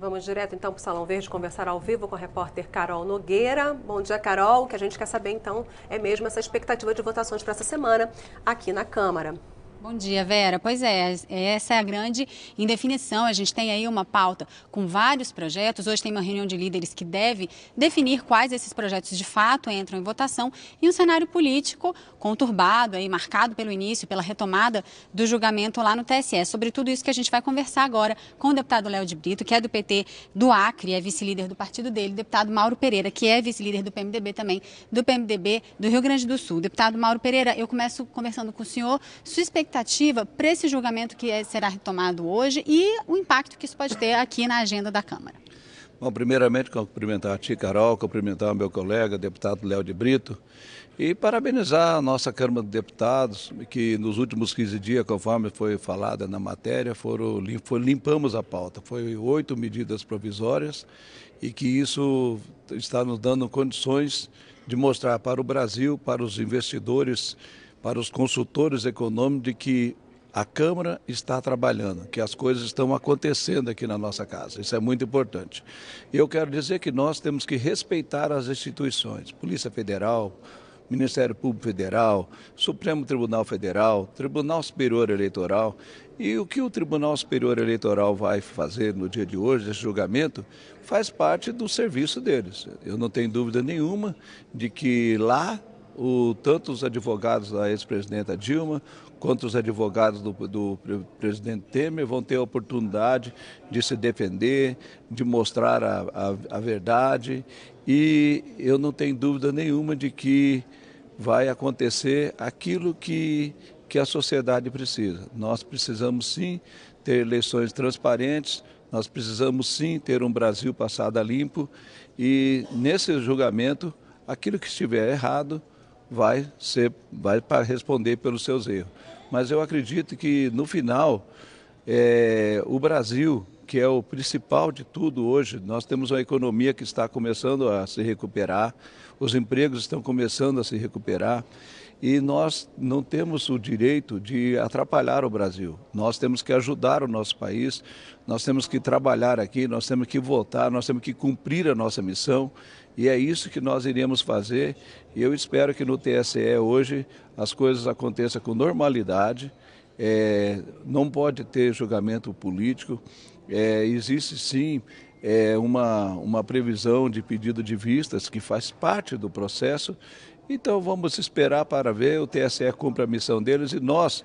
Vamos direto então para o Salão Verde conversar ao vivo com a repórter Carol Nogueira. Bom dia, Carol. O que a gente quer saber então é mesmo essa expectativa de votações para essa semana aqui na Câmara. Bom dia, Vera. Pois é, essa é a grande indefinição. A gente tem aí uma pauta com vários projetos. Hoje tem uma reunião de líderes que deve definir quais esses projetos de fato entram em votação e um cenário político conturbado, aí, marcado pelo início, pela retomada do julgamento lá no TSE. É sobre tudo isso que a gente vai conversar agora com o deputado Léo de Brito, que é do PT do Acre, é vice-líder do partido dele, deputado Mauro Pereira, que é vice-líder do PMDB também, do PMDB do Rio Grande do Sul. Deputado Mauro Pereira, eu começo conversando com o senhor. Sua expectativa expectativa para esse julgamento que é, será retomado hoje e o impacto que isso pode ter aqui na agenda da Câmara? Bom, primeiramente, cumprimentar a tia Carol, cumprimentar o meu colega, deputado Léo de Brito, e parabenizar a nossa Câmara de Deputados, que nos últimos 15 dias, conforme foi falada na matéria, foram, foi, limpamos a pauta. Foi oito medidas provisórias e que isso está nos dando condições de mostrar para o Brasil, para os investidores para os consultores econômicos de que a Câmara está trabalhando, que as coisas estão acontecendo aqui na nossa casa. Isso é muito importante. E Eu quero dizer que nós temos que respeitar as instituições, Polícia Federal, Ministério Público Federal, Supremo Tribunal Federal, Tribunal Superior Eleitoral. E o que o Tribunal Superior Eleitoral vai fazer no dia de hoje, esse julgamento, faz parte do serviço deles. Eu não tenho dúvida nenhuma de que lá o, tanto os advogados da ex-presidenta Dilma quanto os advogados do, do, presidente Temer vão ter a oportunidade de se defender, de mostrar a, a, a verdade. E eu não tenho dúvida nenhuma de que vai acontecer aquilo que, que a sociedade precisa. Nós precisamos sim ter eleições transparentes, nós precisamos sim ter um Brasil passado a limpo e nesse julgamento, aquilo que estiver errado, vai ser vai para responder pelos seus erros. Mas eu acredito que no final é, o Brasil que é o principal de tudo hoje. Nós temos uma economia que está começando a se recuperar, os empregos estão começando a se recuperar e nós não temos o direito de atrapalhar o Brasil. Nós temos que ajudar o nosso país, nós temos que trabalhar aqui, nós temos que votar, nós temos que cumprir a nossa missão e é isso que nós iremos fazer. E eu espero que no TSE hoje as coisas aconteçam com normalidade. É, não pode ter julgamento político. É, existe sim é, uma, uma previsão de pedido de vistas que faz parte do processo. Então vamos esperar para ver. O TSE cumpre a missão deles e nós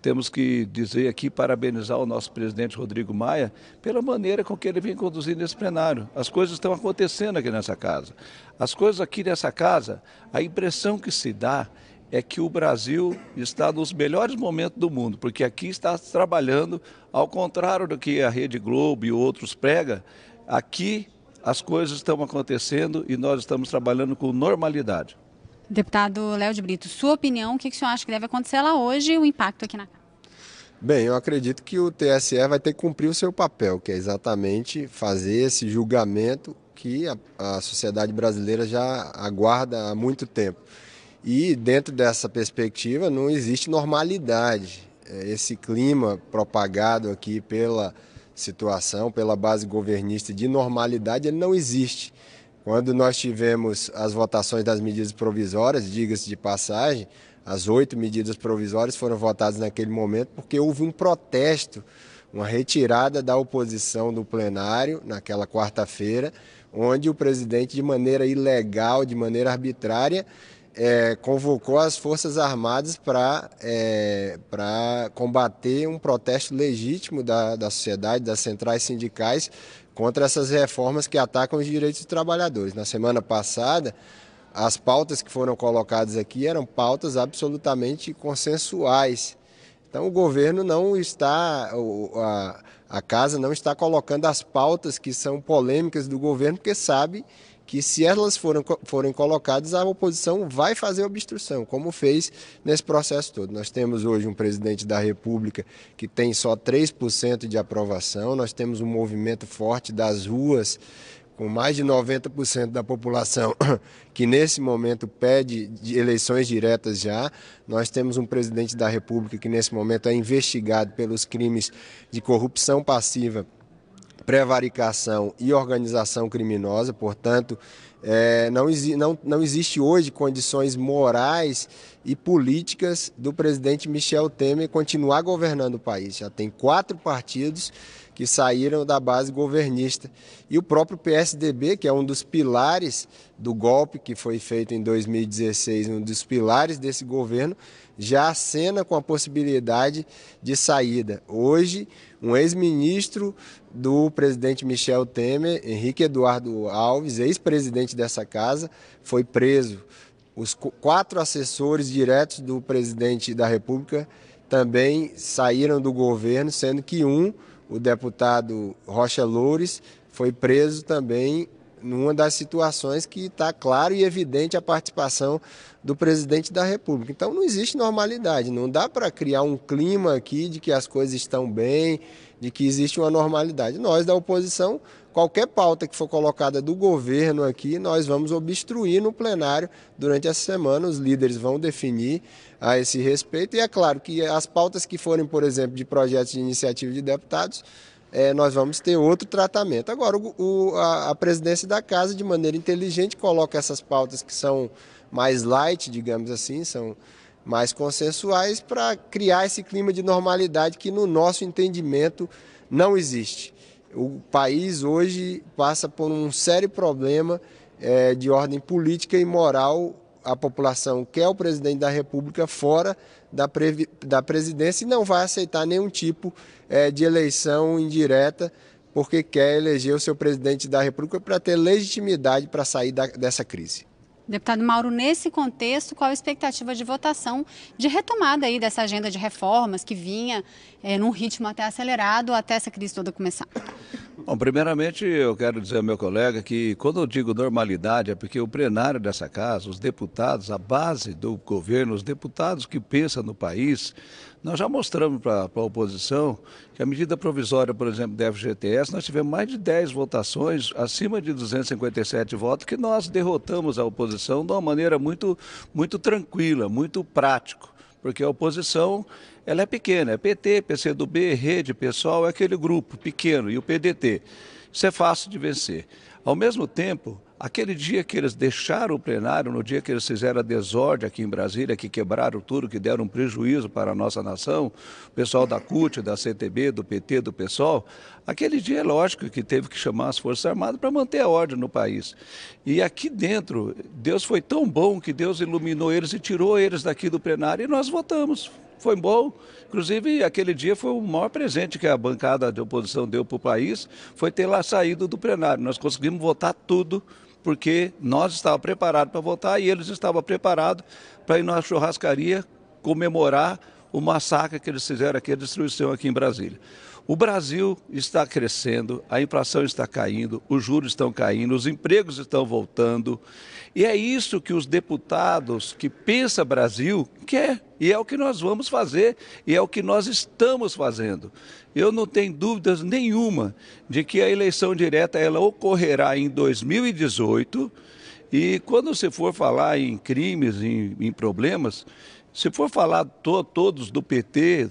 temos que dizer aqui, parabenizar o nosso presidente Rodrigo Maia pela maneira com que ele vem conduzindo esse plenário. As coisas estão acontecendo aqui nessa casa. As coisas aqui nessa casa, a impressão que se dá é que o Brasil está nos melhores momentos do mundo, porque aqui está trabalhando, ao contrário do que a Rede Globo e outros prega, aqui as coisas estão acontecendo e nós estamos trabalhando com normalidade. Deputado Léo de Brito, sua opinião, o que, o senhor acha que deve acontecer lá hoje e o impacto aqui na Câmara? Bem, eu acredito que o TSE vai ter que cumprir o seu papel, que é exatamente fazer esse julgamento que a, a sociedade brasileira já aguarda há muito tempo. E dentro dessa perspectiva não existe normalidade. É, esse clima propagado aqui pela situação, pela base governista de normalidade, ele não existe. Quando nós tivemos as votações das medidas provisórias, diga-se de passagem, as oito medidas provisórias foram votadas naquele momento porque houve um protesto, uma retirada da oposição do plenário naquela quarta-feira, onde o presidente, de maneira ilegal, de maneira arbitrária, é, convocou as Forças Armadas para é, combater um protesto legítimo da, da sociedade, das centrais sindicais, contra essas reformas que atacam os direitos dos trabalhadores. Na semana passada, as pautas que foram colocadas aqui eram pautas absolutamente consensuais. Então o governo não está, a, a casa não está colocando as pautas que são polêmicas do governo, porque sabe que se elas forem, forem colocadas, a oposição vai fazer obstrução, como fez nesse processo todo. Nós temos hoje um presidente da República que tem só 3% de aprovação, nós temos um movimento forte das ruas com mais de 90% da população que nesse momento pede eleições diretas já. Nós temos um presidente da República que nesse momento é investigado pelos crimes de corrupção passiva prevaricação e organização criminosa, portanto, é, não, não, não existe hoje condições morais e políticas do presidente Michel Temer continuar governando o país. Já tem quatro partidos que saíram da base governista. E o próprio PSDB, que é um dos pilares do golpe que foi feito em 2016, um dos pilares desse governo, já acena com a possibilidade de saída. Hoje, um ex-ministro do presidente Michel Temer, Henrique Eduardo Alves, ex-presidente presidente dessa casa foi preso. Os quatro assessores diretos do presidente da República também saíram do governo, sendo que um, o deputado Rocha Loures, foi preso também numa das situações que está claro e evidente a participação do presidente da República. Então não existe normalidade, não dá para criar um clima aqui de que as coisas estão bem, de que existe uma normalidade. Nós da oposição, qualquer pauta que for colocada do governo aqui, nós vamos obstruir no plenário durante essa semana, os líderes vão definir a esse respeito e é claro que as pautas que forem, por exemplo, de projetos de iniciativa de deputados, é, nós vamos ter outro tratamento. Agora, o, o, a, a, presidência da casa, de maneira inteligente, coloca essas pautas que são mais light, digamos assim, são mais consensuais, para criar esse clima de normalidade que, no nosso entendimento, não existe. O país hoje passa por um sério problema é, de ordem política e moral. A população quer o presidente da República fora da, da presidência e não vai aceitar nenhum tipo é, de eleição indireta, porque quer eleger o seu presidente da República para ter legitimidade para sair da, dessa crise. Deputado Mauro, nesse contexto, qual a expectativa de votação de retomada aí dessa agenda de reformas que vinha é, num ritmo até acelerado até essa crise toda começar? Bom, primeiramente eu quero dizer ao meu colega que quando eu digo normalidade é porque o plenário dessa casa, os deputados, a base do governo, os deputados que pensam no país, nós já mostramos para a oposição que a medida provisória, por exemplo, da FGTS, nós tivemos mais de 10 votações, acima de 257 votos, que nós derrotamos a oposição de uma maneira muito, muito tranquila, muito prática porque a oposição ela é pequena, é PT, PCdoB, Rede, Pessoal, é aquele grupo pequeno, e o PDT. Isso é fácil de vencer. Ao mesmo tempo, Aquele dia que eles deixaram o plenário, no dia que eles fizeram a desordem aqui em Brasília, que quebraram tudo, que deram um prejuízo para a nossa nação, o pessoal da CUT, da CTB, do PT, do PSOL, aquele dia é lógico que teve que chamar as Forças Armadas para manter a ordem no país. E aqui dentro, Deus foi tão bom que Deus iluminou eles e tirou eles daqui do plenário e nós votamos foi bom. Inclusive, aquele dia foi o maior presente que a bancada de oposição deu para o país, foi ter lá saído do plenário. Nós conseguimos votar tudo porque nós estávamos preparados para votar e eles estavam preparados para ir na churrascaria comemorar o massacre que eles fizeram aqui, a destruição aqui em Brasília. O Brasil está crescendo, a inflação está caindo, os juros estão caindo, os empregos estão voltando. E é isso que os deputados que pensa Brasil quer. E é o que nós vamos fazer e é o que nós estamos fazendo. Eu não tenho dúvidas nenhuma de que a eleição direta ela ocorrerá em 2018. E quando se for falar em crimes, em, em problemas, se for falar to, todos do PT,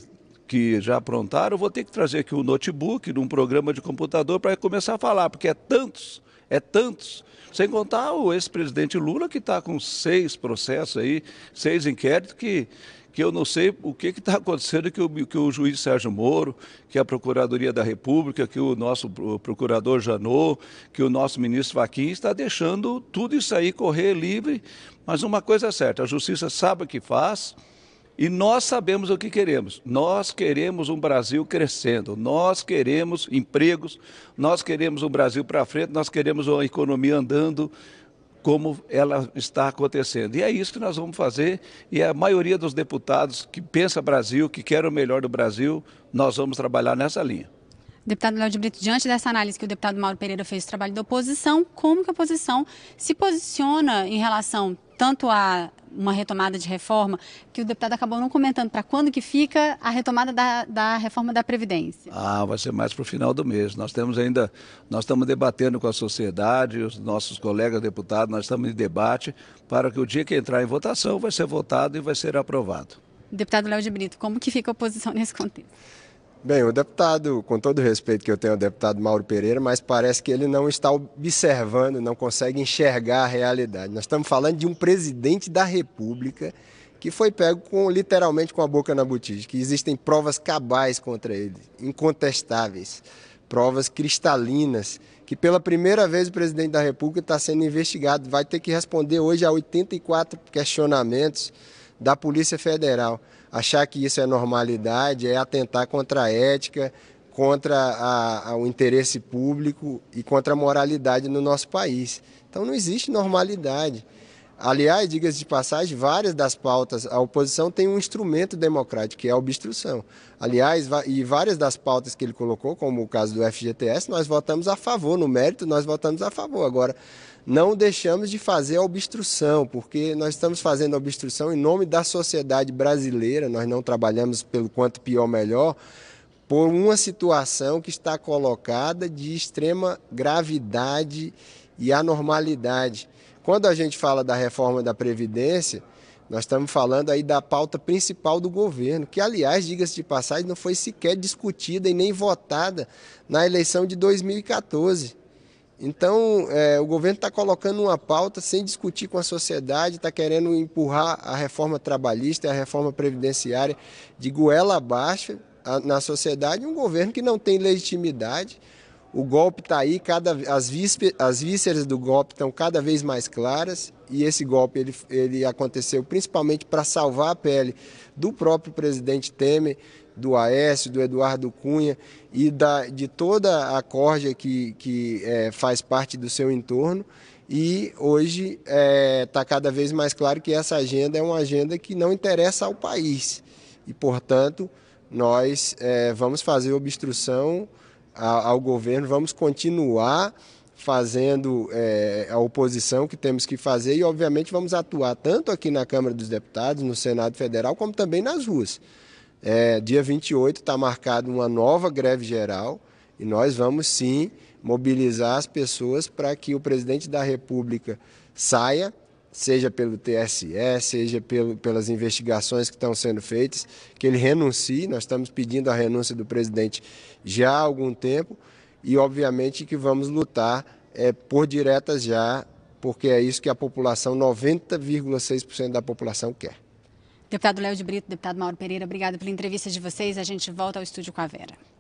que já aprontaram, vou ter que trazer aqui o um notebook num programa de computador para começar a falar, porque é tantos, é tantos. Sem contar o ex-presidente Lula, que está com seis processos aí, seis inquéritos que que eu não sei o que está acontecendo, que o, que o juiz Sérgio Moro, que a Procuradoria da República, que o nosso procurador Janot, que o nosso ministro Faquim está deixando tudo isso aí correr livre. Mas uma coisa é certa, a justiça sabe o que faz, e nós sabemos o que queremos. Nós queremos um Brasil crescendo, nós queremos empregos, nós queremos um Brasil para frente, nós queremos uma economia andando como ela está acontecendo. E é isso que nós vamos fazer, e a maioria dos deputados que pensa Brasil, que quer o melhor do Brasil, nós vamos trabalhar nessa linha. Deputado Léo de Brito, diante dessa análise que o deputado Mauro Pereira fez do trabalho da oposição, como que a oposição se posiciona em relação tanto a uma retomada de reforma, que o deputado acabou não comentando para quando que fica a retomada da, da reforma da Previdência. Ah, vai ser mais para o final do mês. Nós temos ainda, nós estamos debatendo com a sociedade, os nossos colegas deputados, nós estamos em debate para que o dia que entrar em votação vai ser votado e vai ser aprovado. Deputado Léo de Brito, como que fica a oposição nesse contexto? Bem, o deputado, com todo o respeito que eu tenho ao deputado Mauro Pereira, mas parece que ele não está observando, não consegue enxergar a realidade. Nós estamos falando de um presidente da República que foi pego com literalmente com a boca na botija, que existem provas cabais contra ele, incontestáveis, provas cristalinas, que pela primeira vez o presidente da República está sendo investigado, vai ter que responder hoje a 84 questionamentos da Polícia Federal achar que isso é normalidade é atentar contra a ética, contra a, a, o interesse público e contra a moralidade no nosso país. Então não existe normalidade. Aliás, diga-se de passagem, várias das pautas, a oposição tem um instrumento democrático, que é a obstrução. Aliás, e várias das pautas que ele colocou, como o caso do FGTS, nós votamos a favor, no mérito, nós votamos a favor. Agora, não deixamos de fazer a obstrução, porque nós estamos fazendo a obstrução em nome da sociedade brasileira, nós não trabalhamos pelo quanto pior, melhor por uma situação que está colocada de extrema gravidade e anormalidade. Quando a gente fala da reforma da Previdência, nós estamos falando aí da pauta principal do governo, que, aliás, diga-se de passagem, não foi sequer discutida e nem votada na eleição de 2014. Então, é, o governo está colocando uma pauta sem discutir com a sociedade, está querendo empurrar a reforma trabalhista e a reforma previdenciária de goela abaixo na sociedade, um governo que não tem legitimidade, o golpe está aí, cada, as, as vísceras do golpe estão cada vez mais claras e esse golpe ele, ele aconteceu principalmente para salvar a pele do próprio presidente Temer, do Aécio, do Eduardo Cunha e da, de toda a corja que, que é, faz parte do seu entorno. E hoje está é, tá cada vez mais claro que essa agenda é uma agenda que não interessa ao país. E, portanto, nós é, vamos fazer obstrução ao governo, vamos continuar fazendo é, a oposição que temos que fazer e, obviamente, vamos atuar tanto aqui na Câmara dos Deputados, no Senado Federal, como também nas ruas. É, dia 28 está marcado uma nova greve geral e nós vamos sim mobilizar as pessoas para que o presidente da República saia seja pelo TSE, seja pelo, pelas investigações que estão sendo feitas, que ele renuncie. Nós estamos pedindo a renúncia do presidente já há algum tempo e, obviamente, que vamos lutar é, por diretas já, porque é isso que a população, 90,6% da população quer. Deputado Léo de Brito, deputado Mauro Pereira, obrigado pela entrevista de vocês. A gente volta ao estúdio com a Vera.